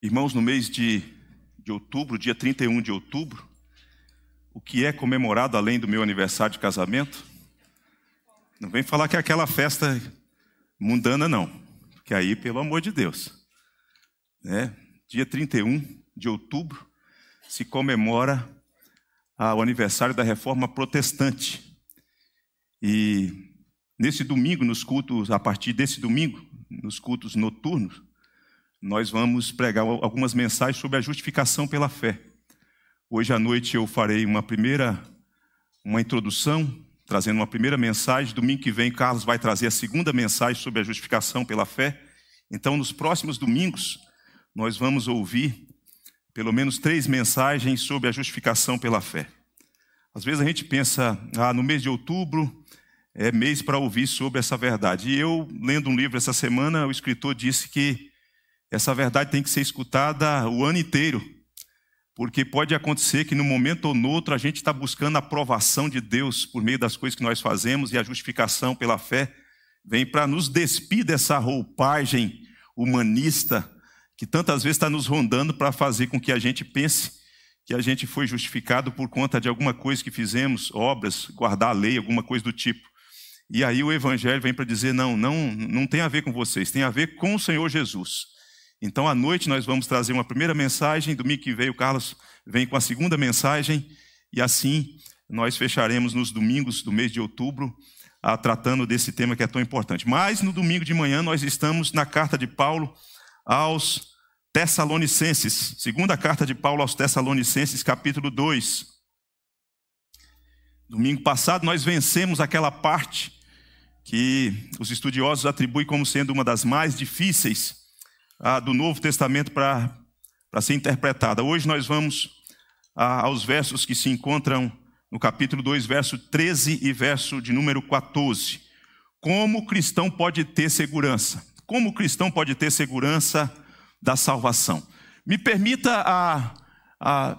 Irmãos, no mês de, de outubro, dia 31 de outubro, o que é comemorado além do meu aniversário de casamento? Não vem falar que é aquela festa mundana, não. Porque aí, pelo amor de Deus. Né? Dia 31 de outubro se comemora o aniversário da reforma protestante. E nesse domingo, nos cultos, a partir desse domingo, nos cultos noturnos, nós vamos pregar algumas mensagens sobre a justificação pela fé. Hoje à noite eu farei uma primeira uma introdução, trazendo uma primeira mensagem. Domingo que vem Carlos vai trazer a segunda mensagem sobre a justificação pela fé. Então, nos próximos domingos, nós vamos ouvir pelo menos três mensagens sobre a justificação pela fé. Às vezes a gente pensa, ah, no mês de outubro é mês para ouvir sobre essa verdade. E eu, lendo um livro essa semana, o escritor disse que essa verdade tem que ser escutada o ano inteiro, porque pode acontecer que, num momento ou no outro, a gente está buscando a aprovação de Deus por meio das coisas que nós fazemos e a justificação pela fé vem para nos despir dessa roupagem humanista que tantas vezes está nos rondando para fazer com que a gente pense que a gente foi justificado por conta de alguma coisa que fizemos, obras, guardar a lei, alguma coisa do tipo. E aí o evangelho vem para dizer: não, não, não tem a ver com vocês, tem a ver com o Senhor Jesus. Então, à noite, nós vamos trazer uma primeira mensagem. Domingo que vem, o Carlos vem com a segunda mensagem. E assim, nós fecharemos nos domingos do mês de outubro, a, ah, tratando desse tema que é tão importante. Mas, no domingo de manhã, nós estamos na carta de Paulo aos Tessalonicenses. Segunda carta de Paulo aos Tessalonicenses, capítulo 2. Domingo passado, nós vencemos aquela parte que os estudiosos atribuem como sendo uma das mais difíceis ah, do Novo Testamento para ser interpretada. Hoje nós vamos ah, aos versos que se encontram no capítulo 2, verso 13 e verso de número 14. Como o cristão pode ter segurança? Como o cristão pode ter segurança da salvação? Me permita a, a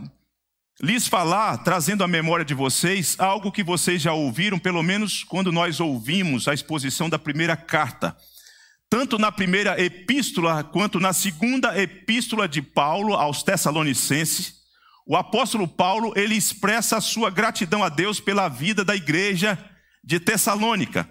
lhes falar, trazendo à memória de vocês, algo que vocês já ouviram, pelo menos quando nós ouvimos a exposição da primeira carta tanto na primeira epístola quanto na segunda epístola de Paulo aos Tessalonicenses, o apóstolo Paulo ele expressa a sua gratidão a Deus pela vida da igreja de Tessalônica.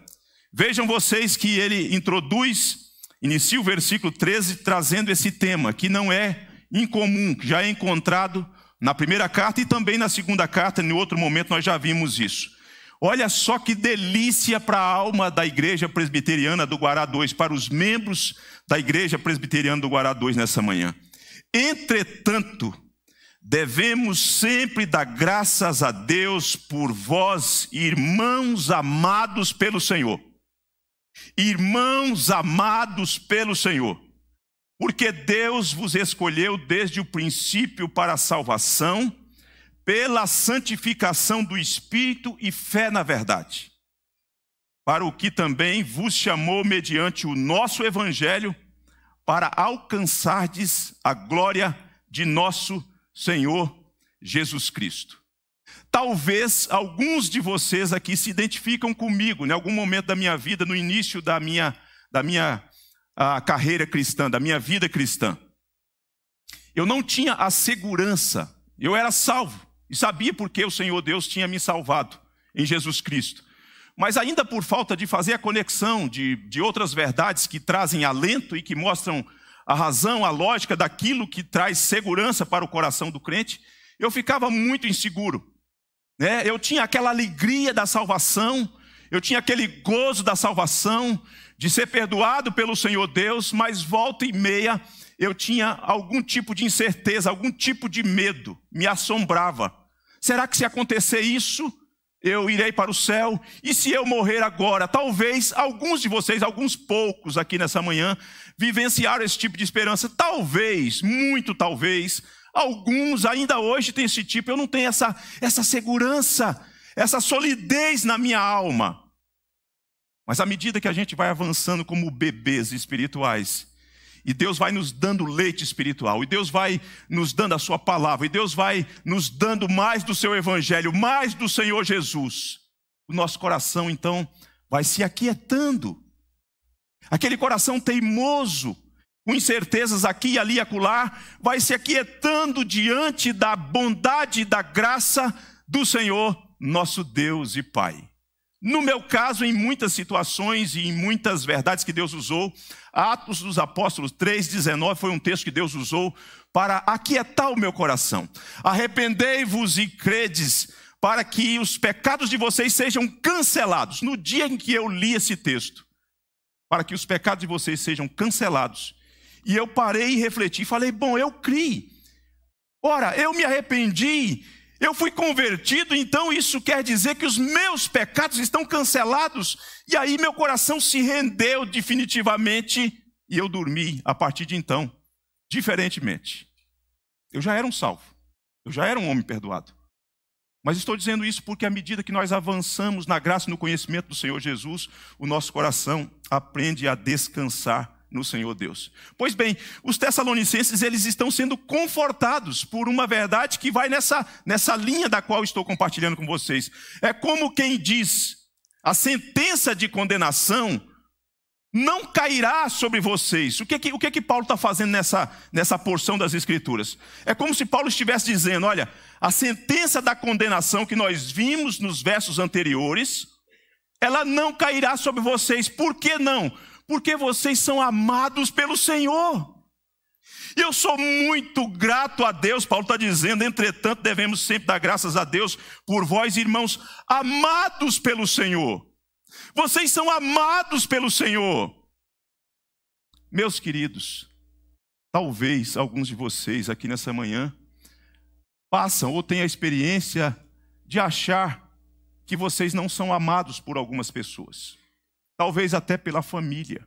Vejam vocês que ele introduz, inicia o versículo 13 trazendo esse tema, que não é incomum, que já é encontrado na primeira carta e também na segunda carta, em outro momento nós já vimos isso. Olha só que delícia para a alma da Igreja Presbiteriana do Guará 2, para os membros da Igreja Presbiteriana do Guará 2 nessa manhã. Entretanto, devemos sempre dar graças a Deus por vós, irmãos amados pelo Senhor. Irmãos amados pelo Senhor, porque Deus vos escolheu desde o princípio para a salvação pela santificação do Espírito e fé na verdade, para o que também vos chamou mediante o nosso Evangelho, para alcançardes a glória de nosso Senhor Jesus Cristo. Talvez alguns de vocês aqui se identificam comigo, em né? algum momento da minha vida, no início da minha, da minha a, carreira cristã, da minha vida cristã. Eu não tinha a segurança, eu era salvo, e sabia porque o Senhor Deus tinha me salvado em Jesus Cristo. Mas ainda por falta de fazer a conexão de, de outras verdades que trazem alento e que mostram a razão, a lógica daquilo que traz segurança para o coração do crente, eu ficava muito inseguro. Né? Eu tinha aquela alegria da salvação, eu tinha aquele gozo da salvação, de ser perdoado pelo Senhor Deus, mas volta e meia eu tinha algum tipo de incerteza, algum tipo de medo, me assombrava. Será que se acontecer isso, eu irei para o céu? E se eu morrer agora? Talvez alguns de vocês, alguns poucos aqui nessa manhã, vivenciaram esse tipo de esperança. Talvez, muito talvez, alguns ainda hoje têm esse tipo. Eu não tenho essa, essa segurança, essa solidez na minha alma. Mas à medida que a gente vai avançando como bebês espirituais, e Deus vai nos dando leite espiritual, e Deus vai nos dando a Sua palavra, e Deus vai nos dando mais do Seu Evangelho, mais do Senhor Jesus. O nosso coração, então, vai se aquietando. Aquele coração teimoso, com incertezas aqui e ali e acolá, vai se aquietando diante da bondade e da graça do Senhor, nosso Deus e Pai. No meu caso, em muitas situações e em muitas verdades que Deus usou, Atos dos Apóstolos 3,19 foi um texto que Deus usou para aquietar o meu coração. Arrependei-vos e credes, para que os pecados de vocês sejam cancelados. No dia em que eu li esse texto, para que os pecados de vocês sejam cancelados. E eu parei e refleti, falei: bom, eu criei. Ora, eu me arrependi eu fui convertido, então isso quer dizer que os meus pecados estão cancelados. E aí meu coração se rendeu definitivamente e eu dormi a partir de então, diferentemente. Eu já era um salvo, eu já era um homem perdoado. Mas estou dizendo isso porque, à medida que nós avançamos na graça e no conhecimento do Senhor Jesus, o nosso coração aprende a descansar no Senhor Deus. Pois bem, os tessalonicenses eles estão sendo confortados por uma verdade que vai nessa, nessa linha da qual estou compartilhando com vocês. É como quem diz: a sentença de condenação não cairá sobre vocês. O que é que, o que, é que Paulo está fazendo nessa, nessa porção das Escrituras? É como se Paulo estivesse dizendo: olha, a sentença da condenação que nós vimos nos versos anteriores, ela não cairá sobre vocês. Por que não? porque vocês são amados pelo Senhor. E eu sou muito grato a Deus, Paulo está dizendo, entretanto, devemos sempre dar graças a Deus por vós, irmãos, amados pelo Senhor. Vocês são amados pelo Senhor. Meus queridos, talvez alguns de vocês aqui nessa manhã passam ou tenham a experiência de achar que vocês não são amados por algumas pessoas talvez até pela família,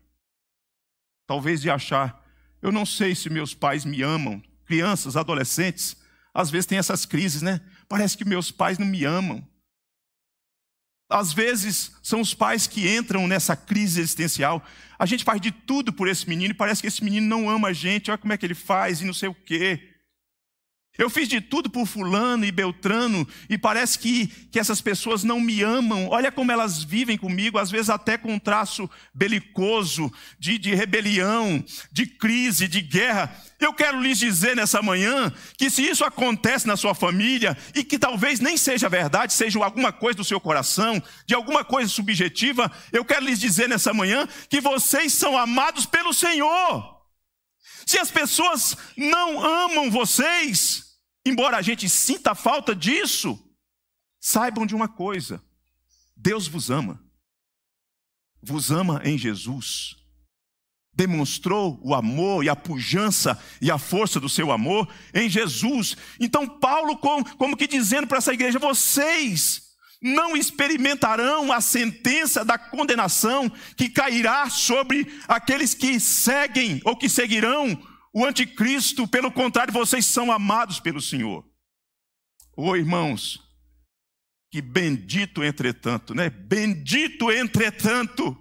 talvez de achar, eu não sei se meus pais me amam. Crianças, adolescentes, às vezes têm essas crises, né? Parece que meus pais não me amam. Às vezes são os pais que entram nessa crise existencial. A gente faz de tudo por esse menino e parece que esse menino não ama a gente, olha como é que ele faz e não sei o quê. Eu fiz de tudo por Fulano e Beltrano e parece que, que essas pessoas não me amam. Olha como elas vivem comigo, às vezes até com um traço belicoso, de, de rebelião, de crise, de guerra. Eu quero lhes dizer nessa manhã que se isso acontece na sua família e que talvez nem seja verdade, seja alguma coisa do seu coração, de alguma coisa subjetiva, eu quero lhes dizer nessa manhã que vocês são amados pelo Senhor se as pessoas não amam vocês, embora a gente sinta falta disso, saibam de uma coisa: Deus vos ama. Vos ama em Jesus. Demonstrou o amor e a pujança e a força do seu amor em Jesus. Então, Paulo, como, como que dizendo para essa igreja: vocês não experimentarão a sentença da condenação que cairá sobre aqueles que seguem ou que seguirão o anticristo, pelo contrário, vocês são amados pelo Senhor. Ô oh, irmãos, que bendito entretanto, né? Bendito entretanto.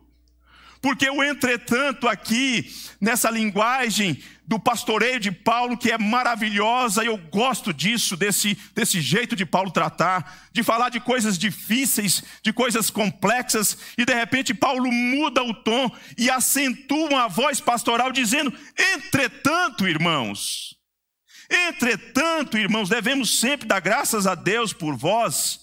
Porque o entretanto aqui, nessa linguagem do pastoreio de Paulo, que é maravilhosa, e eu gosto disso, desse, desse jeito de Paulo tratar, de falar de coisas difíceis, de coisas complexas, e de repente Paulo muda o tom e acentua uma voz pastoral, dizendo: entretanto, irmãos, entretanto, irmãos, devemos sempre dar graças a Deus por vós,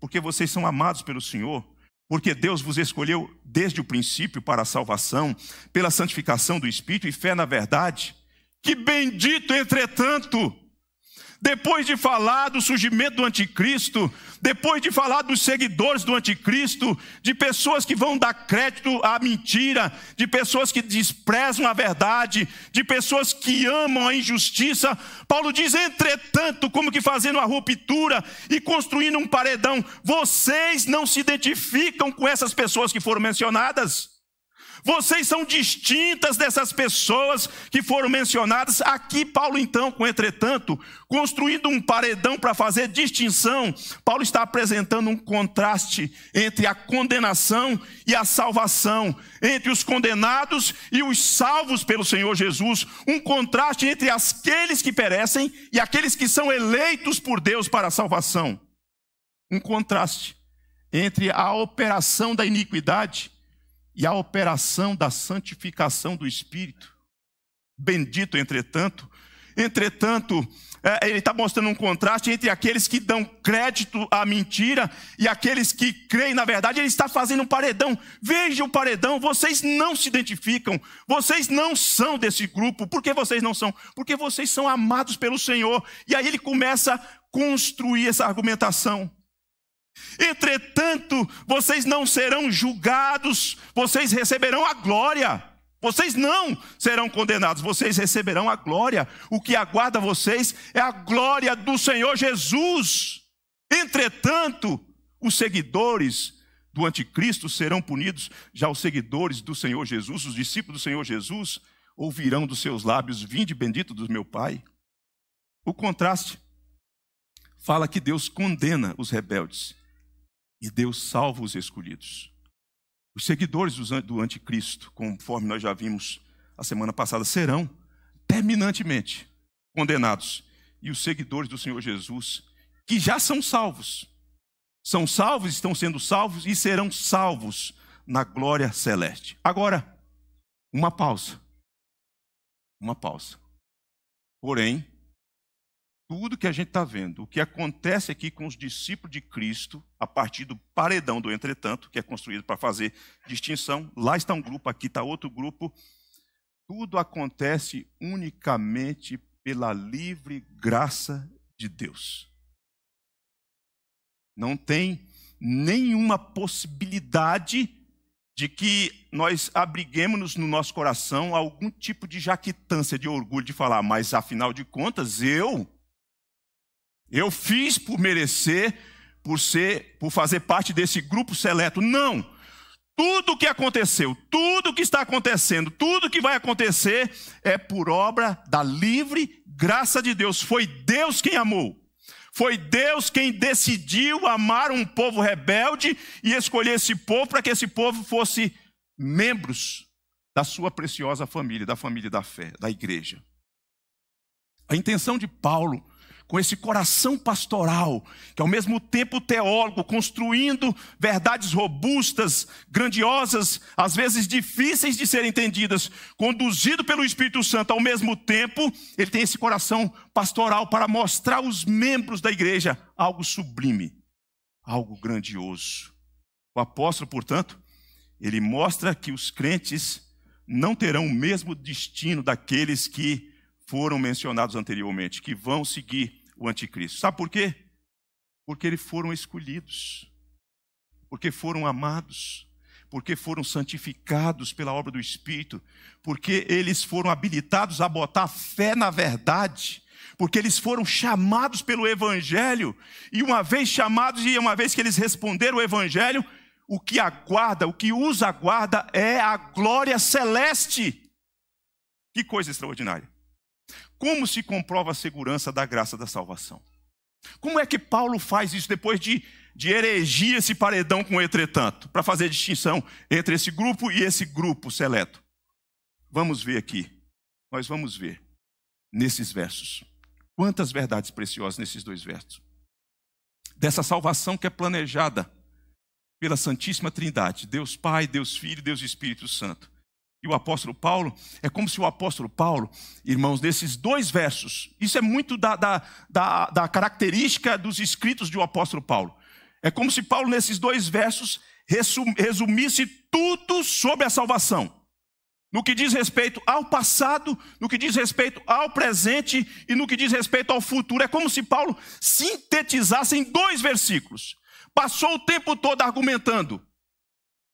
porque vocês são amados pelo Senhor. Porque Deus vos escolheu desde o princípio para a salvação, pela santificação do Espírito e fé na verdade. Que bendito, entretanto, depois de falar do surgimento do anticristo, depois de falar dos seguidores do anticristo, de pessoas que vão dar crédito à mentira, de pessoas que desprezam a verdade, de pessoas que amam a injustiça, Paulo diz, entretanto, como que fazendo a ruptura e construindo um paredão, vocês não se identificam com essas pessoas que foram mencionadas? Vocês são distintas dessas pessoas que foram mencionadas. Aqui, Paulo, então, com entretanto, construindo um paredão para fazer distinção, Paulo está apresentando um contraste entre a condenação e a salvação, entre os condenados e os salvos pelo Senhor Jesus. Um contraste entre aqueles que perecem e aqueles que são eleitos por Deus para a salvação. Um contraste entre a operação da iniquidade e a operação da santificação do Espírito. Bendito, entretanto. Entretanto, é, ele está mostrando um contraste entre aqueles que dão crédito à mentira e aqueles que creem na verdade. Ele está fazendo um paredão. Veja o paredão, vocês não se identificam, vocês não são desse grupo. Por que vocês não são? Porque vocês são amados pelo Senhor. E aí ele começa a construir essa argumentação. Entretanto, vocês não serão julgados, vocês receberão a glória. Vocês não serão condenados, vocês receberão a glória. O que aguarda vocês é a glória do Senhor Jesus. Entretanto, os seguidores do anticristo serão punidos, já os seguidores do Senhor Jesus, os discípulos do Senhor Jesus, ouvirão dos seus lábios: Vinde bendito do meu Pai. O contraste fala que Deus condena os rebeldes e Deus salva os escolhidos. Os seguidores do anticristo, conforme nós já vimos a semana passada, serão terminantemente condenados. E os seguidores do Senhor Jesus, que já são salvos, são salvos, estão sendo salvos e serão salvos na glória celeste. Agora, uma pausa. Uma pausa. Porém, tudo que a gente está vendo, o que acontece aqui com os discípulos de Cristo, a partir do paredão do entretanto, que é construído para fazer distinção, lá está um grupo, aqui está outro grupo, tudo acontece unicamente pela livre graça de Deus. Não tem nenhuma possibilidade de que nós abriguemos no nosso coração algum tipo de jactância, de orgulho, de falar, mas afinal de contas, eu eu fiz por merecer, por ser, por fazer parte desse grupo seleto. Não. Tudo o que aconteceu, tudo o que está acontecendo, tudo o que vai acontecer é por obra da livre graça de Deus. Foi Deus quem amou. Foi Deus quem decidiu amar um povo rebelde e escolher esse povo para que esse povo fosse membros da sua preciosa família, da família da fé, da igreja. A intenção de Paulo com esse coração pastoral, que ao mesmo tempo teólogo, construindo verdades robustas, grandiosas, às vezes difíceis de serem entendidas, conduzido pelo Espírito Santo, ao mesmo tempo, ele tem esse coração pastoral para mostrar aos membros da igreja algo sublime, algo grandioso. O apóstolo, portanto, ele mostra que os crentes não terão o mesmo destino daqueles que foram mencionados anteriormente, que vão seguir o anticristo. Sabe por quê? Porque eles foram escolhidos, porque foram amados, porque foram santificados pela obra do Espírito, porque eles foram habilitados a botar fé na verdade, porque eles foram chamados pelo Evangelho, e uma vez chamados, e uma vez que eles responderam o Evangelho, o que aguarda, o que os aguarda é a glória celeste. Que coisa extraordinária. Como se comprova a segurança da graça da salvação? Como é que Paulo faz isso depois de, de erigir esse paredão com entretanto, para fazer distinção entre esse grupo e esse grupo seleto? Vamos ver aqui. Nós vamos ver nesses versos. Quantas verdades preciosas nesses dois versos. Dessa salvação que é planejada pela Santíssima Trindade, Deus Pai, Deus Filho, Deus Espírito Santo e o apóstolo Paulo, é como se o apóstolo Paulo, irmãos, nesses dois versos, isso é muito da, da, da, da característica dos escritos do apóstolo Paulo. É como se Paulo, nesses dois versos, resumisse tudo sobre a salvação. No que diz respeito ao passado, no que diz respeito ao presente e no que diz respeito ao futuro. É como se Paulo sintetizasse em dois versículos. Passou o tempo todo argumentando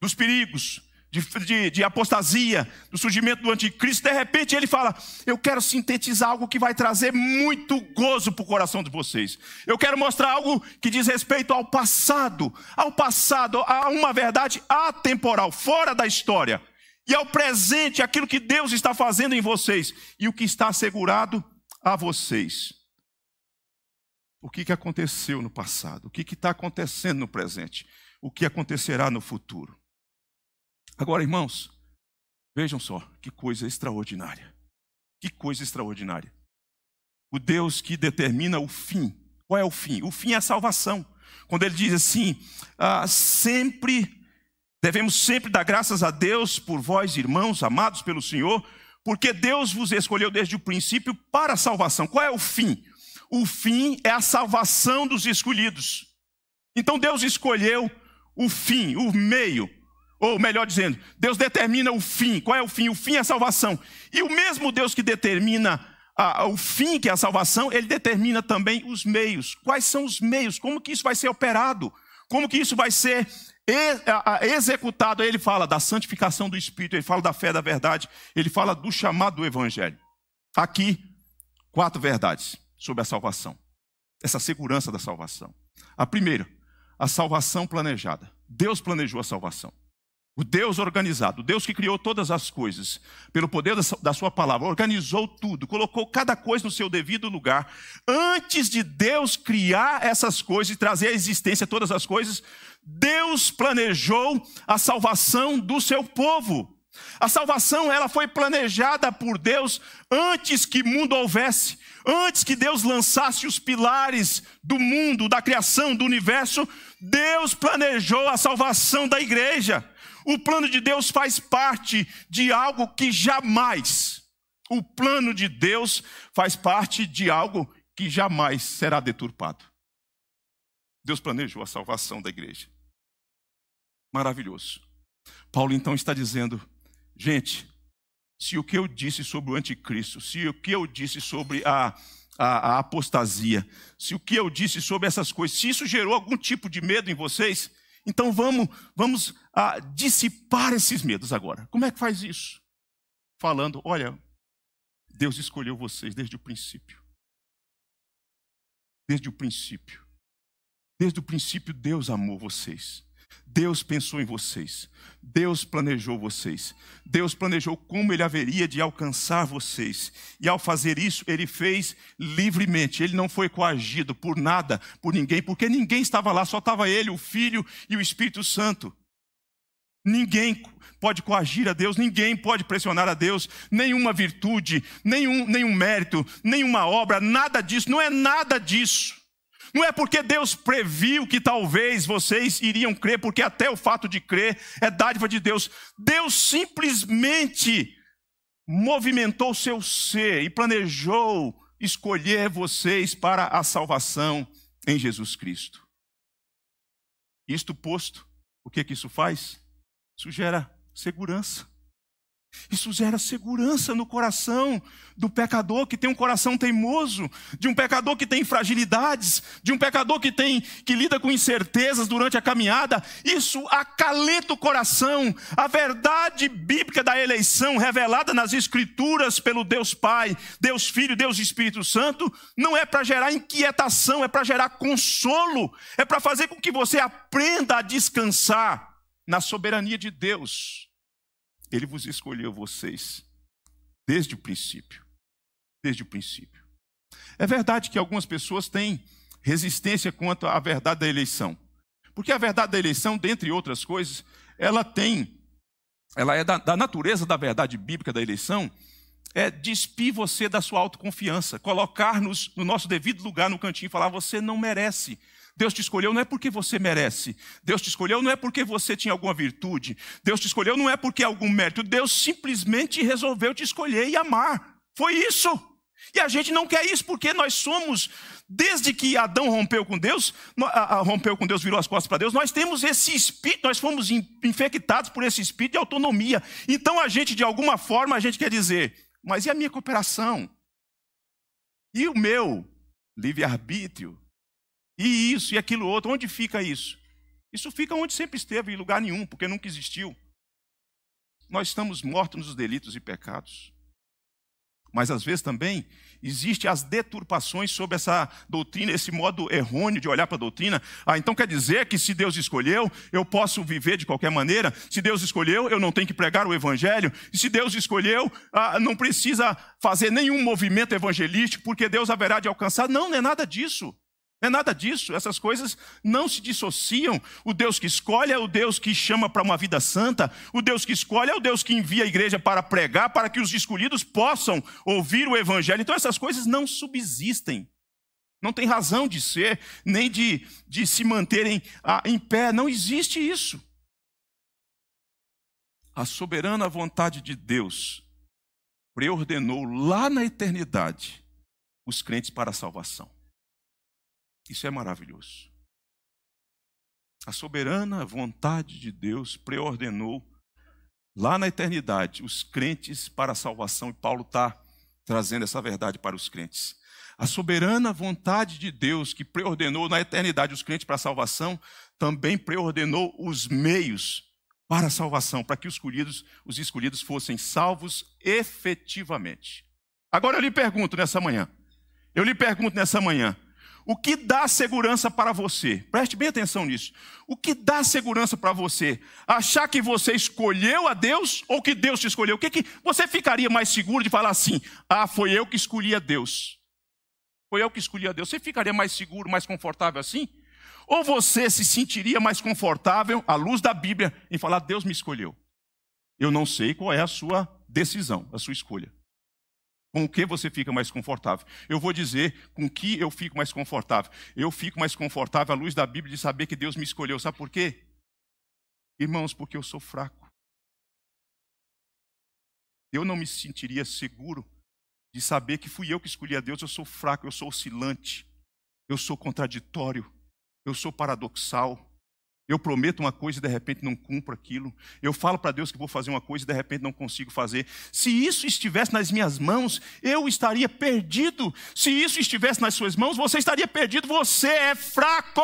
dos perigos, de, de, de apostasia, do surgimento do anticristo, de repente ele fala: Eu quero sintetizar algo que vai trazer muito gozo para o coração de vocês. Eu quero mostrar algo que diz respeito ao passado, ao passado, a uma verdade atemporal, fora da história, e ao presente, aquilo que Deus está fazendo em vocês e o que está assegurado a vocês. O que, que aconteceu no passado? O que está acontecendo no presente? O que acontecerá no futuro? Agora, irmãos, vejam só que coisa extraordinária. Que coisa extraordinária. O Deus que determina o fim. Qual é o fim? O fim é a salvação. Quando ele diz assim: ah, sempre devemos sempre dar graças a Deus por vós, irmãos, amados pelo Senhor, porque Deus vos escolheu desde o princípio para a salvação. Qual é o fim? O fim é a salvação dos escolhidos. Então Deus escolheu o fim, o meio ou melhor dizendo, Deus determina o fim. Qual é o fim? O fim é a salvação. E o mesmo Deus que determina a, o fim, que é a salvação, ele determina também os meios. Quais são os meios? Como que isso vai ser operado? Como que isso vai ser executado? Ele fala da santificação do Espírito, ele fala da fé da verdade, ele fala do chamado do Evangelho. Aqui, quatro verdades sobre a salvação. Essa segurança da salvação. A primeira, a salvação planejada. Deus planejou a salvação. O Deus organizado, o Deus que criou todas as coisas, pelo poder da Sua palavra, organizou tudo, colocou cada coisa no seu devido lugar. Antes de Deus criar essas coisas e trazer à existência todas as coisas, Deus planejou a salvação do seu povo. A salvação ela foi planejada por Deus antes que mundo houvesse, antes que Deus lançasse os pilares do mundo, da criação, do universo. Deus planejou a salvação da igreja. O plano de Deus faz parte de algo que jamais, o plano de Deus faz parte de algo que jamais será deturpado. Deus planejou a salvação da igreja. Maravilhoso. Paulo então está dizendo: gente, se o que eu disse sobre o anticristo, se o que eu disse sobre a, a, a apostasia, se o que eu disse sobre essas coisas, se isso gerou algum tipo de medo em vocês, então vamos, vamos ah, dissipar esses medos agora. Como é que faz isso? Falando, olha, Deus escolheu vocês desde o princípio. Desde o princípio. Desde o princípio Deus amou vocês. Deus pensou em vocês, Deus planejou vocês, Deus planejou como Ele haveria de alcançar vocês, e ao fazer isso, Ele fez livremente, Ele não foi coagido por nada, por ninguém, porque ninguém estava lá, só estava Ele, o Filho e o Espírito Santo. Ninguém pode coagir a Deus, ninguém pode pressionar a Deus, nenhuma virtude, nenhum, nenhum mérito, nenhuma obra, nada disso, não é nada disso. Não é porque Deus previu que talvez vocês iriam crer, porque até o fato de crer é dádiva de Deus. Deus simplesmente movimentou seu ser e planejou escolher vocês para a salvação em Jesus Cristo. Isto posto, o que, que isso faz? Isso gera segurança. Isso gera segurança no coração do pecador que tem um coração teimoso, de um pecador que tem fragilidades, de um pecador que tem que lida com incertezas durante a caminhada. Isso acalenta o coração. A verdade bíblica da eleição revelada nas escrituras pelo Deus Pai, Deus Filho, Deus Espírito Santo, não é para gerar inquietação, é para gerar consolo, é para fazer com que você aprenda a descansar na soberania de Deus ele vos escolheu vocês desde o princípio. Desde o princípio. É verdade que algumas pessoas têm resistência quanto à verdade da eleição. Porque a verdade da eleição, dentre outras coisas, ela tem, ela é da, da natureza da verdade bíblica da eleição, é despir você da sua autoconfiança, colocar-nos no nosso devido lugar no cantinho e falar: você não merece, Deus te escolheu não é porque você merece. Deus te escolheu não é porque você tinha alguma virtude. Deus te escolheu não é porque algum mérito. Deus simplesmente resolveu te escolher e amar. Foi isso. E a gente não quer isso porque nós somos, desde que Adão rompeu com Deus, rompeu com Deus, virou as costas para Deus, nós temos esse espírito, nós fomos infectados por esse espírito de autonomia. Então a gente, de alguma forma, a gente quer dizer, mas e a minha cooperação? E o meu livre-arbítrio? e isso e aquilo outro. Onde fica isso? Isso fica onde sempre esteve, em lugar nenhum, porque nunca existiu. Nós estamos mortos nos delitos e pecados. Mas às vezes também existe as deturpações sobre essa doutrina, esse modo errôneo de olhar para a doutrina. Ah, então quer dizer que se Deus escolheu, eu posso viver de qualquer maneira? Se Deus escolheu, eu não tenho que pregar o evangelho? E se Deus escolheu, ah, não precisa fazer nenhum movimento evangelístico, porque Deus haverá de alcançar? Não, não é nada disso. Não é nada disso, essas coisas não se dissociam. O Deus que escolhe é o Deus que chama para uma vida santa, o Deus que escolhe é o Deus que envia a igreja para pregar, para que os escolhidos possam ouvir o evangelho. Então essas coisas não subsistem, não tem razão de ser, nem de, de se manterem ah, em pé, não existe isso. A soberana vontade de Deus preordenou lá na eternidade os crentes para a salvação. Isso é maravilhoso. A soberana vontade de Deus preordenou lá na eternidade os crentes para a salvação, e Paulo está trazendo essa verdade para os crentes. A soberana vontade de Deus, que preordenou na eternidade os crentes para a salvação, também preordenou os meios para a salvação, para que os escolhidos, os escolhidos fossem salvos efetivamente. Agora eu lhe pergunto nessa manhã, eu lhe pergunto nessa manhã, o que dá segurança para você? Preste bem atenção nisso. O que dá segurança para você? Achar que você escolheu a Deus ou que Deus te escolheu? O que, que você ficaria mais seguro de falar assim: "Ah, foi eu que escolhi a Deus"? Foi eu que escolhi a Deus. Você ficaria mais seguro, mais confortável assim? Ou você se sentiria mais confortável à luz da Bíblia em falar: "Deus me escolheu"? Eu não sei qual é a sua decisão, a sua escolha. Com o que você fica mais confortável? Eu vou dizer com que eu fico mais confortável. Eu fico mais confortável à luz da Bíblia de saber que Deus me escolheu. Sabe por quê? Irmãos, porque eu sou fraco. Eu não me sentiria seguro de saber que fui eu que escolhi a Deus. Eu sou fraco, eu sou oscilante, eu sou contraditório, eu sou paradoxal, eu prometo uma coisa e de repente não cumpro aquilo. Eu falo para Deus que vou fazer uma coisa e de repente não consigo fazer. Se isso estivesse nas minhas mãos, eu estaria perdido. Se isso estivesse nas suas mãos, você estaria perdido. Você é fraco.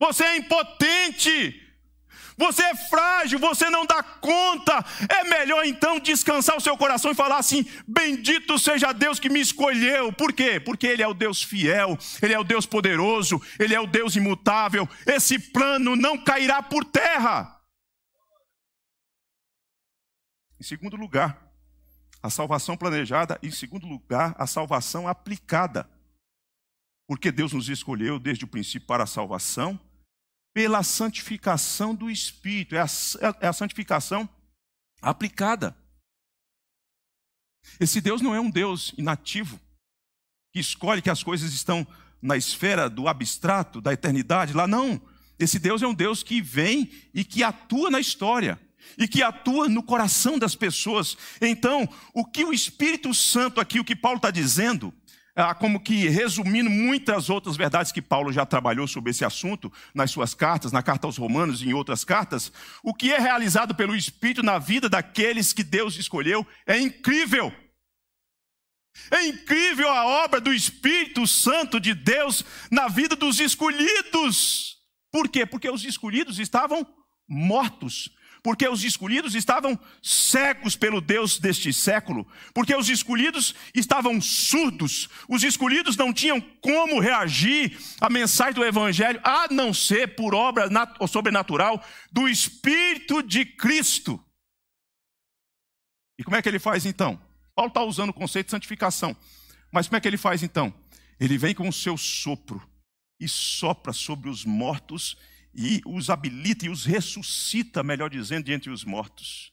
Você é impotente. Você é frágil, você não dá conta. É melhor então descansar o seu coração e falar assim: Bendito seja Deus que me escolheu. Por quê? Porque Ele é o Deus fiel, Ele é o Deus poderoso, Ele é o Deus imutável. Esse plano não cairá por terra. Em segundo lugar, a salvação planejada. Em segundo lugar, a salvação aplicada. Porque Deus nos escolheu desde o princípio para a salvação pela santificação do Espírito, é, é a, é a santificação aplicada. Esse Deus não é um Deus inativo, que escolhe que as coisas estão na esfera do abstrato, da eternidade, lá não. Esse Deus é um Deus que vem e que atua na história e que atua no coração das pessoas. Então, o que o Espírito Santo aqui, o que Paulo está dizendo, ah, como que resumindo muitas outras verdades que Paulo já trabalhou sobre esse assunto nas suas cartas, na carta aos Romanos e em outras cartas, o que é realizado pelo Espírito na vida daqueles que Deus escolheu é incrível. É incrível a obra do Espírito Santo de Deus na vida dos escolhidos. Por quê? Porque os escolhidos estavam mortos porque os escolhidos estavam cegos pelo Deus deste século, porque os escolhidos estavam surdos, os escolhidos não tinham como reagir à mensagem do Evangelho, a não ser por obra sobrenatural do Espírito de Cristo. E como é que ele faz então? Paulo está usando o conceito de santificação, mas como é que ele faz então? Ele vem com o seu sopro e sopra sobre os mortos e os habilita e os ressuscita, melhor dizendo, de entre os mortos.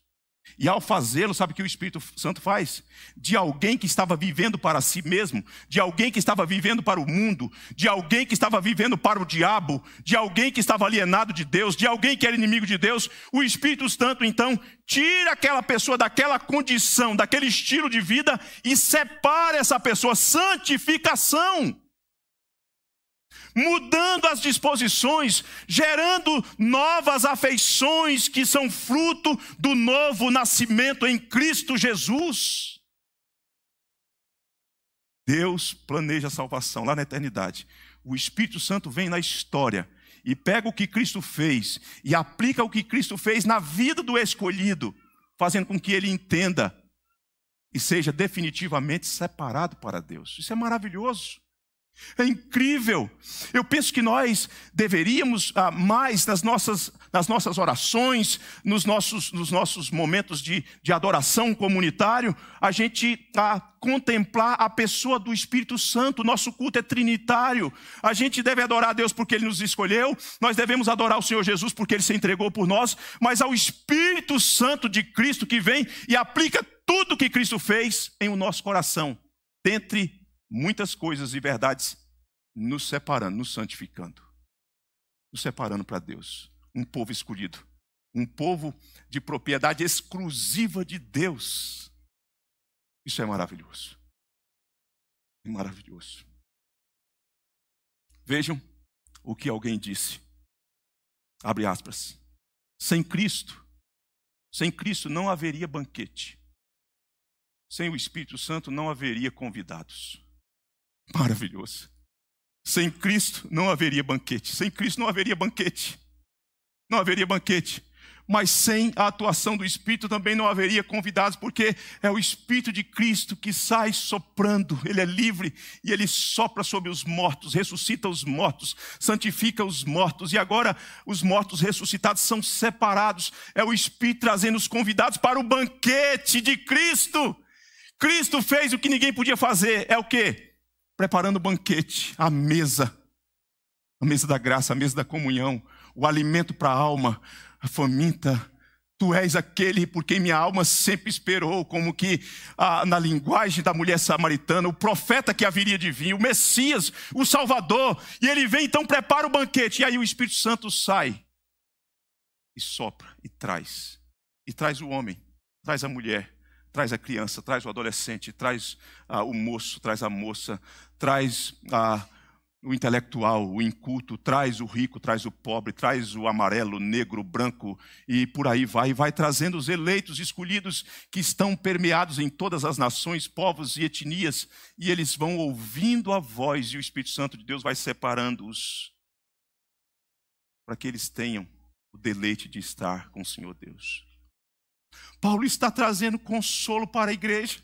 E ao fazê-lo, sabe o que o Espírito Santo faz? De alguém que estava vivendo para si mesmo, de alguém que estava vivendo para o mundo, de alguém que estava vivendo para o diabo, de alguém que estava alienado de Deus, de alguém que era inimigo de Deus, o Espírito Santo então tira aquela pessoa daquela condição, daquele estilo de vida e separa essa pessoa santificação mudando as disposições, gerando novas afeições que são fruto do novo nascimento em Cristo Jesus. Deus planeja a salvação lá na eternidade. O Espírito Santo vem na história e pega o que Cristo fez e aplica o que Cristo fez na vida do escolhido, fazendo com que ele entenda e seja definitivamente separado para Deus. Isso é maravilhoso. É incrível. Eu penso que nós deveríamos ah, mais nas nossas, nas nossas orações, nos nossos, nos nossos momentos de, de adoração comunitário, a gente ah, contemplar a pessoa do Espírito Santo. Nosso culto é trinitário. A gente deve adorar a Deus porque Ele nos escolheu. Nós devemos adorar o Senhor Jesus porque Ele se entregou por nós. Mas ao Espírito Santo de Cristo que vem e aplica tudo que Cristo fez em o nosso coração, dentre muitas coisas e verdades nos separando, nos santificando, nos separando para Deus, um povo escolhido, um povo de propriedade exclusiva de Deus. Isso é maravilhoso. É maravilhoso. Vejam o que alguém disse. Abre aspas. Sem Cristo, sem Cristo não haveria banquete. Sem o Espírito Santo não haveria convidados maravilhoso. Sem Cristo não haveria banquete. Sem Cristo não haveria banquete. Não haveria banquete. Mas sem a atuação do Espírito também não haveria convidados, porque é o Espírito de Cristo que sai soprando, ele é livre e ele sopra sobre os mortos, ressuscita os mortos, santifica os mortos, e agora os mortos ressuscitados são separados. É o Espírito trazendo os convidados para o banquete de Cristo. Cristo fez o que ninguém podia fazer, é o que? preparando o banquete, a mesa, a mesa da graça, a mesa da comunhão, o alimento para a alma, a faminta. Tu és aquele por quem minha alma sempre esperou, como que ah, na linguagem da mulher samaritana, o profeta que haveria de vir, o Messias, o Salvador, e ele vem, então prepara o banquete, e aí o Espírito Santo sai e sopra e traz, e traz o homem, traz a mulher, Traz a criança, traz o adolescente, traz ah, o moço, traz a moça, traz ah, o intelectual, o inculto, traz o rico, traz o pobre, traz o amarelo, o negro, o branco e por aí vai. E vai trazendo os eleitos, escolhidos que estão permeados em todas as nações, povos e etnias. E eles vão ouvindo a voz e o Espírito Santo de Deus vai separando-os para que eles tenham o deleite de estar com o Senhor Deus. Paulo está trazendo consolo para a igreja.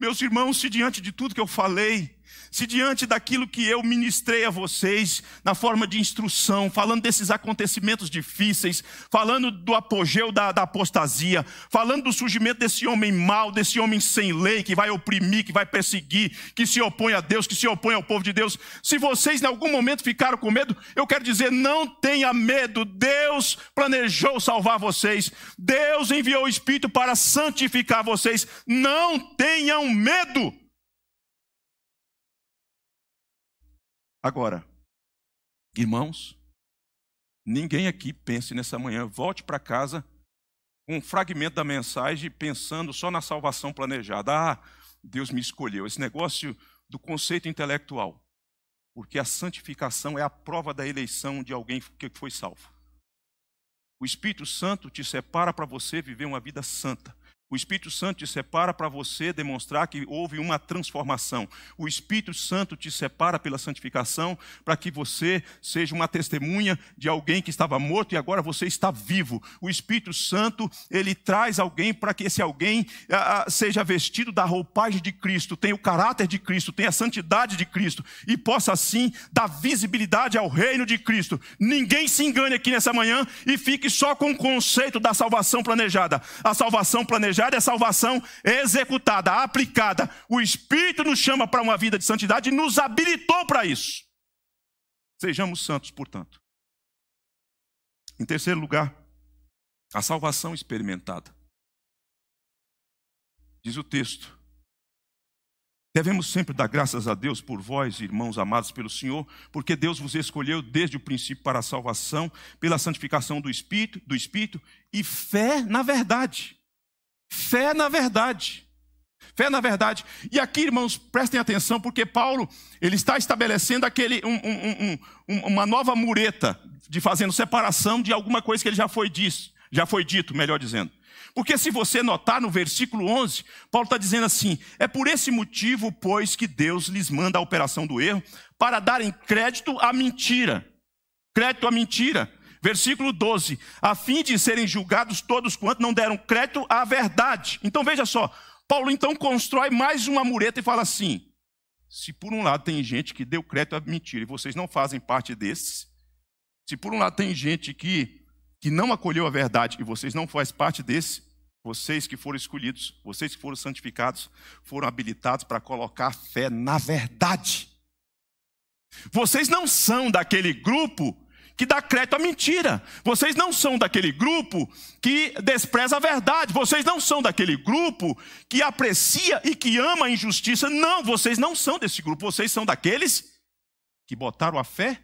Meus irmãos, se diante de tudo que eu falei, se diante daquilo que eu ministrei a vocês, na forma de instrução, falando desses acontecimentos difíceis, falando do apogeu da, da, apostasia, falando do surgimento desse homem mau, desse homem sem lei, que vai oprimir, que vai perseguir, que se opõe a Deus, que se opõe ao povo de Deus, se vocês em algum momento ficaram com medo, eu quero dizer, não tenha medo, Deus planejou salvar vocês, Deus enviou o Espírito para santificar vocês, não tenham medo. Agora, irmãos, ninguém aqui pense nessa manhã, volte para casa com um fragmento da mensagem pensando só na salvação planejada. Ah, Deus me escolheu. Esse negócio do conceito intelectual. Porque a santificação é a prova da eleição de alguém que foi salvo. O Espírito Santo te separa para você viver uma vida santa. O Espírito Santo te separa para você demonstrar que houve uma transformação. O Espírito Santo te separa pela santificação para que você seja uma testemunha de alguém que estava morto e agora você está vivo. O Espírito Santo, ele traz alguém para que esse alguém ah, ah seja vestido da roupagem de Cristo, tenha o caráter de Cristo, tenha a santidade de Cristo e possa assim dar visibilidade ao reino de Cristo. Ninguém se engane aqui nessa manhã e fique só com o conceito da salvação planejada. A salvação planejada praticada é salvação executada, aplicada. O Espírito nos chama para uma vida de santidade e nos habilitou para isso. Sejamos santos, portanto. Em terceiro lugar, a salvação experimentada. Diz o texto: Devemos sempre dar graças a Deus por vós, irmãos amados pelo Senhor, porque Deus vos escolheu desde o princípio para a salvação, pela santificação do Espírito, do Espírito e fé na verdade. Fé na verdade. Fé na verdade. E aqui, irmãos, prestem atenção, porque Paulo ele está estabelecendo aquele, um, um, um, uma nova mureta de fazendo separação de alguma coisa que ele já foi, disso, já foi dito, melhor dizendo. Porque se você notar no versículo 11, Paulo está dizendo assim: é por esse motivo, pois, que Deus lhes manda a operação do erro, para darem crédito à mentira. Crédito à mentira versículo 12, a fim de serem julgados todos quanto não deram crédito à verdade. Então veja só, Paulo então constrói mais uma mureta e fala assim: se por um lado tem gente que deu crédito à mentira e vocês não fazem parte desses, se por um lado tem gente que, que não acolheu a verdade e vocês não fazem parte desse, vocês que foram escolhidos, vocês que foram santificados, foram habilitados para colocar fé na verdade. Vocês não são daquele grupo que dá crédito à mentira. Vocês não são daquele grupo que despreza a verdade. Vocês não são daquele grupo que aprecia e que ama a injustiça. Não, vocês não são desse grupo. Vocês são daqueles que botaram a fé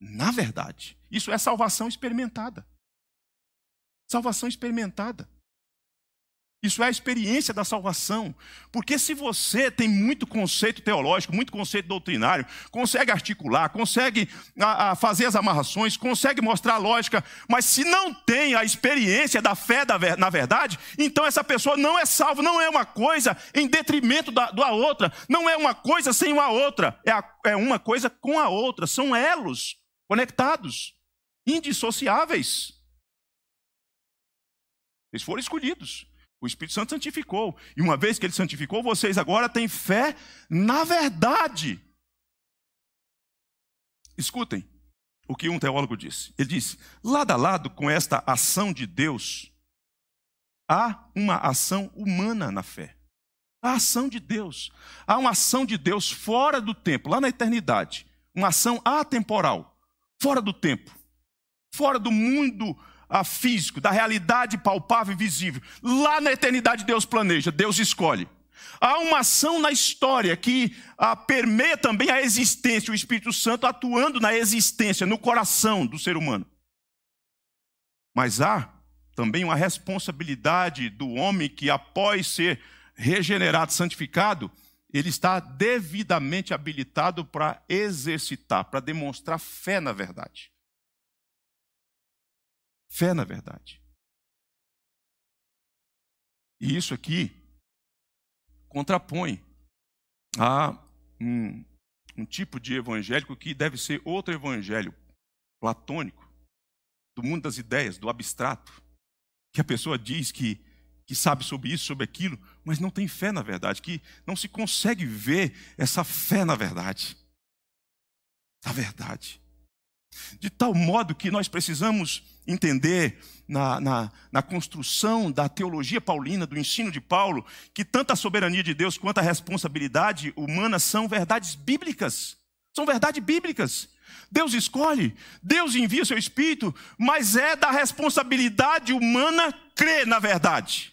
na verdade. Isso é salvação experimentada. Salvação experimentada. Isso é a experiência da salvação. Porque se você tem muito conceito teológico, muito conceito doutrinário, consegue articular, consegue a, a fazer as amarrações, consegue mostrar a lógica, mas se não tem a experiência da fé da, na verdade, então essa pessoa não é salva, não é uma coisa em detrimento da, da outra, não é uma coisa sem uma outra, é, a, é uma coisa com a outra, são elos conectados, indissociáveis. Eles foram escolhidos. O Espírito Santo santificou. E uma vez que ele santificou, vocês agora têm fé na verdade. Escutem o que um teólogo disse. Ele disse: lado a lado com esta ação de Deus, há uma ação humana na fé. A ação de Deus. Há uma ação de Deus fora do tempo, lá na eternidade. Uma ação atemporal, fora do tempo, fora do mundo físico, da realidade palpável e visível. Lá na eternidade Deus planeja, Deus escolhe. Há uma ação na história que ah, permeia também a existência, o Espírito Santo atuando na existência, no coração do ser humano. Mas há também uma responsabilidade do homem que, após ser regenerado, santificado, ele está devidamente habilitado para exercitar, para demonstrar fé na verdade. Fé na verdade. E isso aqui contrapõe a um, um tipo de evangélico que deve ser outro evangelho platônico, do mundo das ideias, do abstrato, que a pessoa diz que, que sabe sobre isso, sobre aquilo, mas não tem fé na verdade, que não se consegue ver essa fé na verdade. Na verdade. De tal modo que nós precisamos entender na, na, na, construção da teologia paulina, do ensino de Paulo, que tanto a soberania de Deus quanto a responsabilidade humana são verdades bíblicas. São verdades bíblicas. Deus escolhe, Deus envia o seu espírito, mas é da responsabilidade humana crer na verdade.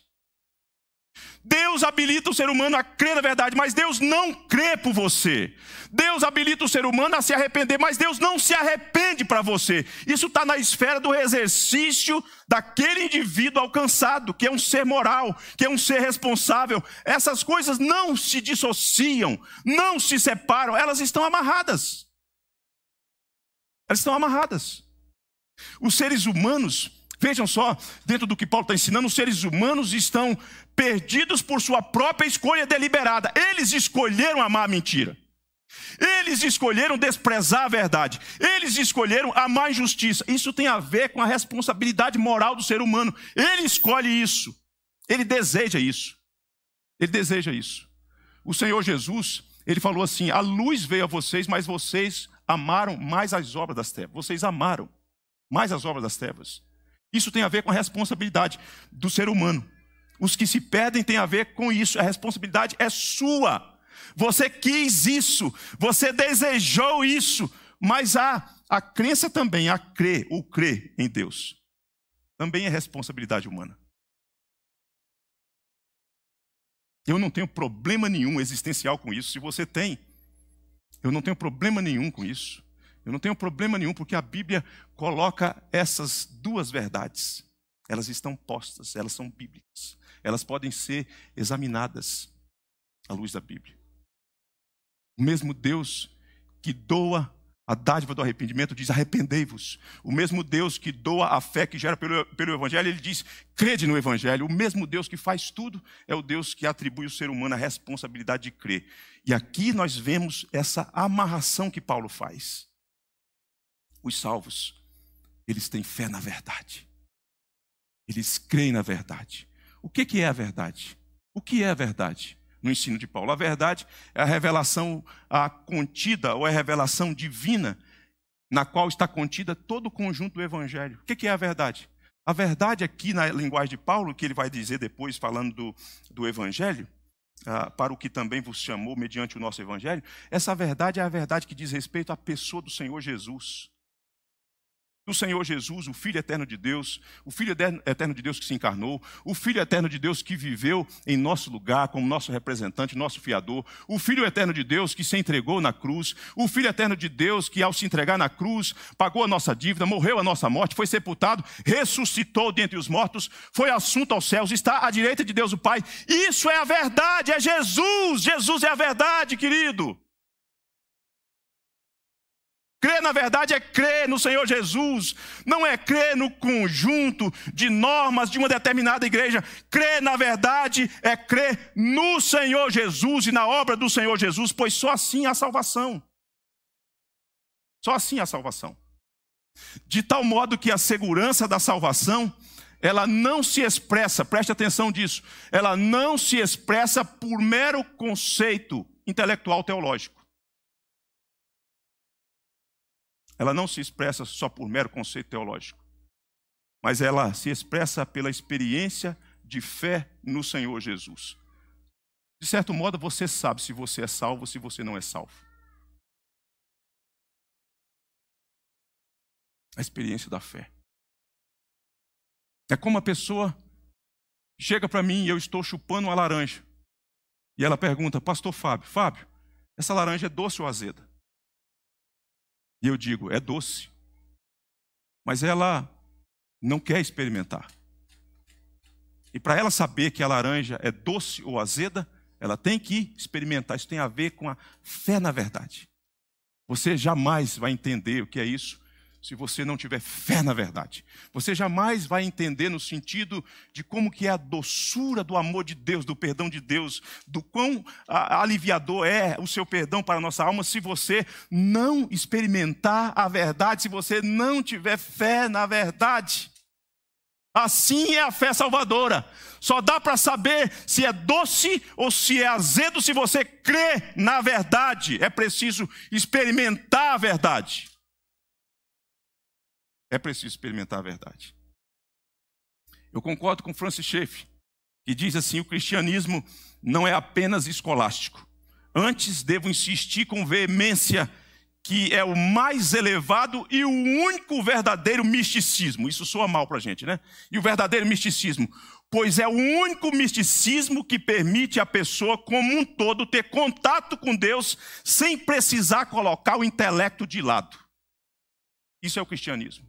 Deus habilita o ser humano a crer na verdade, mas Deus não crê por você. Deus habilita o ser humano a se arrepender, mas Deus não se arrepende para você. Isso está na esfera do exercício daquele indivíduo alcançado, que é um ser moral, que é um ser responsável. Essas coisas não se dissociam, não se separam, elas estão amarradas. Elas estão amarradas. Os seres humanos Vejam só, dentro do que Paulo está ensinando, os seres humanos estão perdidos por sua própria escolha deliberada. Eles escolheram amar a mentira. Eles escolheram desprezar a verdade. Eles escolheram amar a injustiça. Isso tem a ver com a responsabilidade moral do ser humano. Ele escolhe isso. Ele deseja isso. Ele deseja isso. O Senhor Jesus, ele falou assim: A luz veio a vocês, mas vocês amaram mais as obras das trevas. Vocês amaram mais as obras das trevas. Isso tem a ver com a responsabilidade do ser humano. Os que se perdem têm a ver com isso. A responsabilidade é sua. Você quis isso, você desejou isso, mas a, a crença também, a crer, o crer em Deus, também é responsabilidade humana. Eu não tenho problema nenhum existencial com isso. Se você tem, eu não tenho problema nenhum com isso. Eu não tenho problema nenhum, porque a Bíblia coloca essas duas verdades. Elas estão postas, elas são bíblicas. Elas podem ser examinadas à luz da Bíblia. O mesmo Deus que doa a dádiva do arrependimento diz: arrependei-vos. O mesmo Deus que doa a fé que gera pelo, pelo Evangelho, ele diz: crede no Evangelho. O mesmo Deus que faz tudo é o Deus que atribui ao ser humano a responsabilidade de crer. E aqui nós vemos essa amarração que Paulo faz. Os salvos, eles têm fé na verdade. Eles creem na verdade. O que, que é a verdade? O que é a verdade? No ensino de Paulo, a verdade é a revelação a contida ou é a revelação divina na qual está contida todo o conjunto do Evangelho. O que é a verdade? A verdade aqui na linguagem de Paulo, que ele vai dizer depois falando do, do Evangelho, ah, para o que também vos chamou mediante o nosso Evangelho, essa verdade é a verdade que diz respeito à pessoa do Senhor Jesus o Senhor Jesus, o Filho eterno de Deus, o Filho eterno de Deus que se encarnou, o Filho eterno de Deus que viveu em nosso lugar como nosso representante, nosso fiador, o Filho eterno de Deus que se entregou na cruz, o Filho eterno de Deus que, ao se entregar na cruz, pagou a nossa dívida, morreu a nossa morte, foi sepultado, ressuscitou dentre os mortos, foi assunto aos céus, está à direita de Deus o Pai. Isso é a verdade, é Jesus. Jesus é a verdade, querido. Crer, na verdade, é crer no Senhor Jesus, não é crer no conjunto de normas de uma determinada igreja. Crer, na verdade, é crer no Senhor Jesus e na obra do Senhor Jesus, pois só assim há salvação. Só assim há salvação. De tal modo que a segurança da salvação, ela não se expressa, preste atenção disso, ela não se expressa por mero conceito intelectual teológico. ela não se expressa só por mero conceito teológico, mas ela se expressa pela experiência de fé no Senhor Jesus. De certo modo, você sabe se você é salvo ou se você não é salvo. A experiência da fé. É como a pessoa chega para mim e eu estou chupando uma laranja. E ela pergunta, Pastor Fábio, Fábio, essa laranja é doce ou azeda? E eu digo, é doce. Mas ela não quer experimentar. E para ela saber que a laranja é doce ou azeda, ela tem que experimentar. Isso tem a ver com a fé na verdade. Você jamais vai entender o que é isso se você não tiver fé na verdade. Você jamais vai entender no sentido de como que é a doçura do amor de Deus, do perdão de Deus, do quão aliviador é o seu perdão para a nossa alma se você não experimentar a verdade, se você não tiver fé na verdade. Assim é a fé salvadora. Só dá para saber se é doce ou se é azedo se você crê na verdade. É preciso experimentar a verdade é preciso experimentar a verdade. Eu concordo com Francis Schaeffer, que diz assim: o cristianismo não é apenas escolástico. Antes devo insistir com veemência que é o mais elevado e o único verdadeiro misticismo. Isso soa mal para a gente, né? E o verdadeiro misticismo. Pois é o único misticismo que permite a pessoa como um todo ter contato com Deus sem precisar colocar o intelecto de lado. Isso é o cristianismo.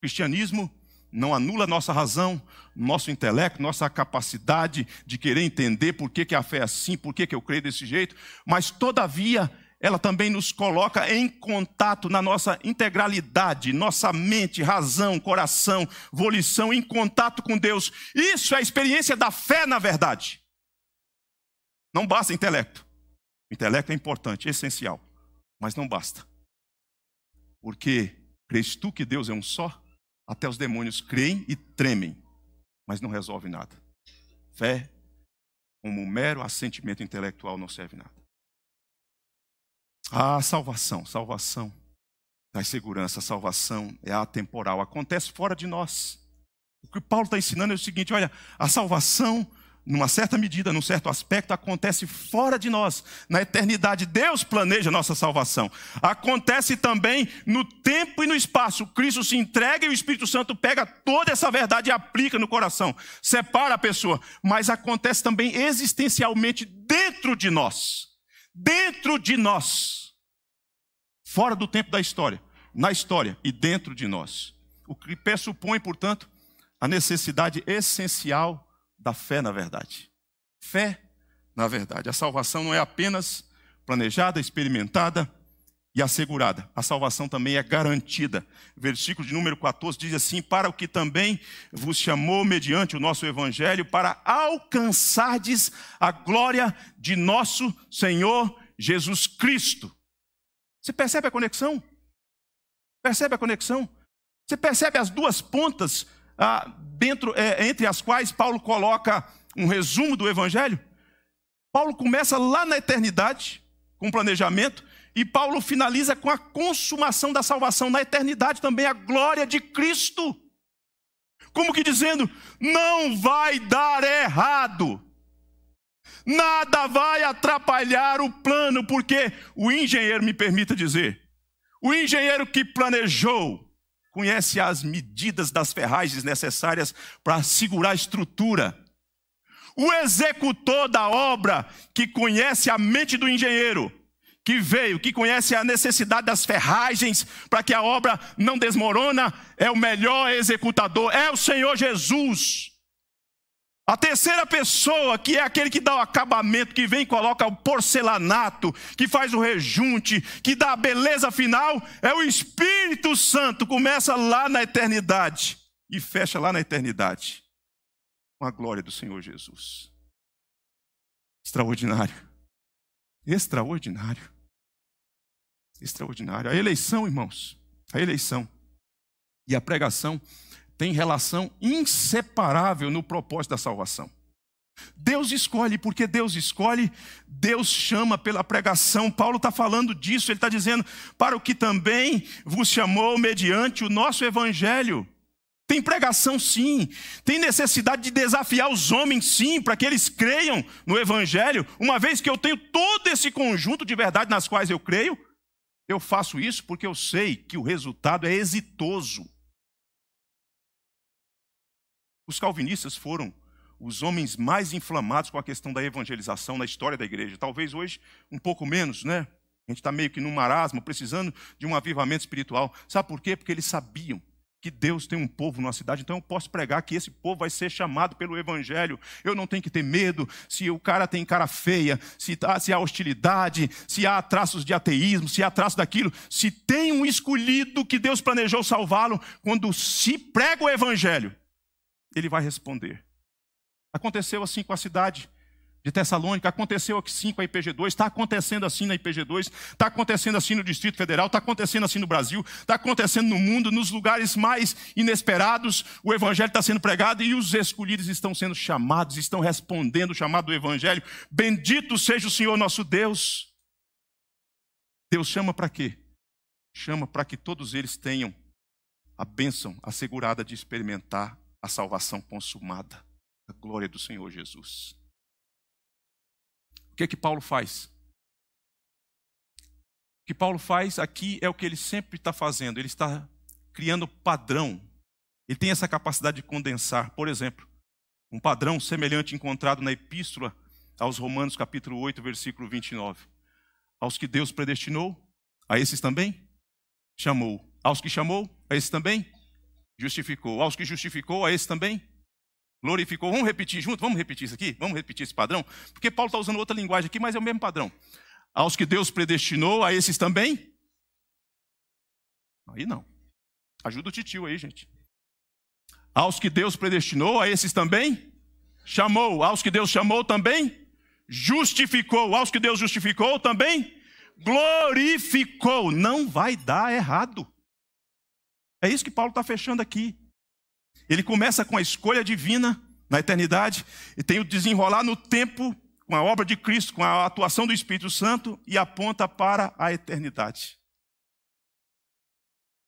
O cristianismo não anula nossa razão, nosso intelecto, nossa capacidade de querer entender por que, que a fé é assim, por que, que eu creio desse jeito, mas todavia ela também nos coloca em contato na nossa integralidade, nossa mente, razão, coração, volição, em contato com Deus. Isso é a experiência da fé, na verdade. Não basta intelecto. O intelecto é importante, é essencial, mas não basta. Porque crês tu que Deus é um só? Até os demônios creem e tremem, mas não resolve nada. Fé, como um mero assentimento intelectual, não serve nada. A ah, salvação, salvação da segurança, a salvação é atemporal, acontece fora de nós. O que Paulo está ensinando é o seguinte: olha, a salvação numa certa medida, num certo aspecto, acontece fora de nós. Na eternidade, Deus planeja nossa salvação. Acontece também no tempo e no espaço. Cristo se entrega e o Espírito Santo pega toda essa verdade e aplica no coração, separa a pessoa. Mas acontece também existencialmente dentro de nós. Dentro de nós. Fora do tempo da história, na história e dentro de nós. O que pressupõe, portanto, a necessidade essencial da fé na verdade. Fé na verdade. A salvação não é apenas planejada, experimentada e assegurada. A salvação também é garantida. Versículo de número 14 diz assim: Para o que também vos chamou mediante o nosso evangelho, para alcançardes a glória de nosso Senhor Jesus Cristo. Você percebe a conexão? Percebe a conexão? Você percebe as duas pontas ah, dentro, é, entre as quais Paulo coloca um resumo do Evangelho. Paulo começa lá na eternidade, com o planejamento, e Paulo finaliza com a consumação da salvação na eternidade também, a glória de Cristo. Como que dizendo, não vai dar errado, nada vai atrapalhar o plano, porque o engenheiro, me permita dizer, o engenheiro que planejou, conhece as medidas das ferragens necessárias para segurar a estrutura. O executor da obra, que conhece a mente do engenheiro, que veio, que conhece a necessidade das ferragens para que a obra não desmorona, é o melhor executador, é o Senhor Jesus. A terceira pessoa, que é aquele que dá o acabamento, que vem e coloca o porcelanato, que faz o rejunte, que dá a beleza final, é o Espírito Santo. Começa lá na eternidade e fecha lá na eternidade com a glória do Senhor Jesus. Extraordinário. Extraordinário. Extraordinário. A eleição, irmãos, a eleição e a pregação tem relação inseparável no propósito da salvação. Deus escolhe, porque Deus escolhe, Deus chama pela pregação. Paulo está falando disso, ele está dizendo: para o que também vos chamou mediante o nosso evangelho. Tem pregação, sim. Tem necessidade de desafiar os homens, sim, para que eles creiam no Evangelho. Uma vez que eu tenho todo esse conjunto de verdades nas quais eu creio, eu faço isso porque eu sei que o resultado é exitoso. Os calvinistas foram os homens mais inflamados com a questão da evangelização na história da igreja. Talvez hoje um pouco menos, né? A gente está meio que num marasmo, precisando de um avivamento espiritual. Sabe por quê? Porque eles sabiam que Deus tem um povo na cidade, então eu posso pregar que esse povo vai ser chamado pelo Evangelho. Eu não tenho que ter medo se o cara tem cara feia, se, tá, se há hostilidade, se há traços de ateísmo, se há traços daquilo. Se tem um escolhido que Deus planejou salvá-lo, quando se prega o Evangelho, ele vai responder. Aconteceu assim com a cidade de Tessalônica, aconteceu assim com a IPG2, está acontecendo assim na IPG2, está acontecendo assim no Distrito Federal, está acontecendo assim no Brasil, está acontecendo no mundo, nos lugares mais inesperados, o Evangelho está sendo pregado e os escolhidos estão sendo chamados, estão respondendo o chamado do Evangelho. Bendito seja o Senhor nosso Deus. Deus chama para quê? Chama para que todos eles tenham a bênção assegurada de experimentar a salvação consumada, a glória do Senhor Jesus. O que é que Paulo faz? O que Paulo faz aqui é o que ele sempre está fazendo, ele está criando padrão. Ele tem essa capacidade de condensar, por exemplo, um padrão semelhante encontrado na epístola aos Romanos, capítulo 8, versículo 29. Aos que Deus predestinou, a esses também chamou. Aos que chamou, a esses também justificou. Aos que justificou, a esse também glorificou. Vamos repetir junto? Vamos repetir isso aqui? Vamos repetir esse padrão? Porque Paulo está usando outra linguagem aqui, mas é o mesmo padrão. Aos que Deus predestinou, a esses também? Aí não. Ajuda o titio aí, gente. Aos que Deus predestinou, a esses também? Chamou. Aos que Deus chamou também? Justificou. Aos que Deus justificou também? Glorificou. Não vai dar errado. É isso que Paulo está fechando aqui. Ele começa com a escolha divina na eternidade e tem o desenrolar no tempo com a obra de Cristo, com a atuação do Espírito Santo e aponta para a eternidade.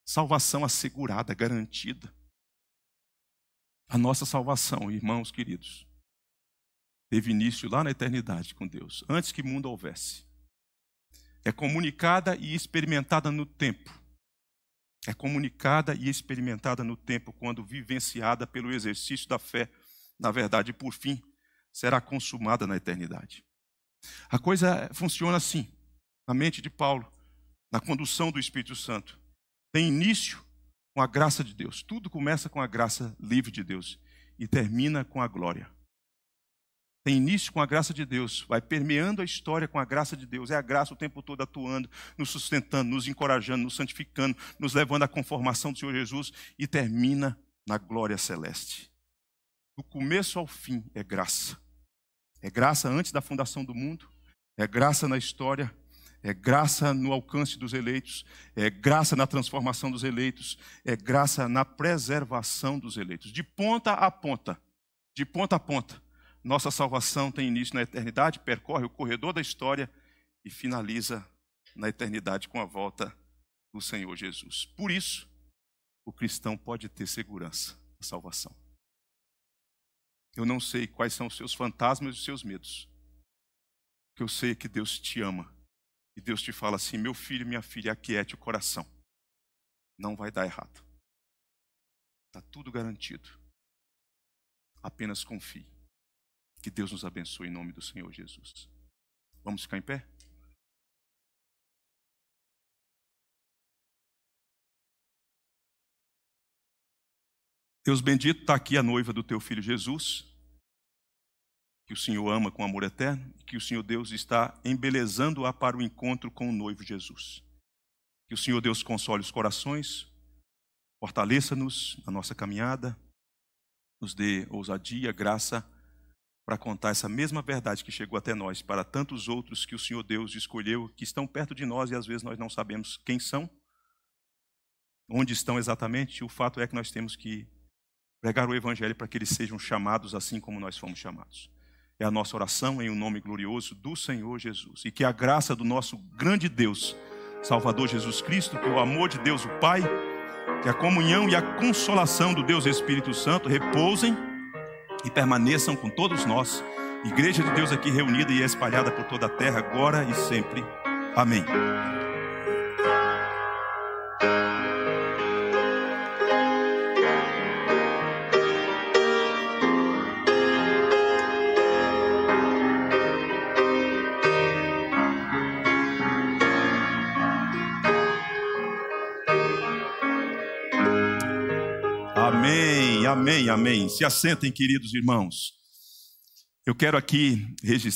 Salvação assegurada, garantida. A nossa salvação, irmãos queridos, teve início lá na eternidade com Deus, antes que mundo houvesse. É comunicada e experimentada no tempo é comunicada e experimentada no tempo, quando vivenciada pelo exercício da fé, na verdade, por fim, será consumada na eternidade. A coisa funciona assim, na mente de Paulo, na condução do Espírito Santo. Tem início com a graça de Deus. Tudo começa com a graça livre de Deus e termina com a glória tem início com a graça de Deus, vai permeando a história com a graça de Deus. É a graça o tempo todo atuando, nos sustentando, nos encorajando, nos santificando, nos levando à conformação do Senhor Jesus e termina na glória celeste. Do começo ao fim é graça. É graça antes da fundação do mundo, é graça na história, é graça no alcance dos eleitos, é graça na transformação dos eleitos, é graça na preservação dos eleitos, de ponta a ponta, de ponta a ponta nossa salvação tem início na eternidade, percorre o corredor da história e finaliza na eternidade com a volta do Senhor Jesus. Por isso, o cristão pode ter segurança da salvação. Eu não sei quais são os seus fantasmas e os seus medos. O que eu sei é que Deus te ama. E Deus te fala assim: meu filho, minha filha, aquiete o coração. Não vai dar errado. Está tudo garantido. Apenas confie. Que Deus nos abençoe em nome do Senhor Jesus. Vamos ficar em pé? Deus bendito, está aqui a noiva do teu filho Jesus, que o Senhor ama com amor eterno, e que o Senhor Deus está embelezando-a para o encontro com o noivo Jesus. Que o Senhor Deus console os corações, fortaleça-nos na nossa caminhada, nos dê ousadia, graça para contar essa mesma verdade que chegou até nós para tantos outros que o Senhor Deus escolheu, que estão perto de nós e às vezes nós não sabemos quem são, onde estão exatamente. O fato é que nós temos que pregar o Evangelho para que eles sejam chamados assim como nós fomos chamados. É a nossa oração em o um nome glorioso do Senhor Jesus. E que a graça do nosso grande Deus, Salvador Jesus Cristo, que o amor de Deus, o Pai, que a comunhão e a consolação do Deus Espírito Santo repousem e permaneçam com todos nós, Igreja de Deus aqui reunida e espalhada por toda a terra, agora e sempre. Amém. Amém amém, amém. Se assentem, queridos irmãos. Eu quero aqui registrar.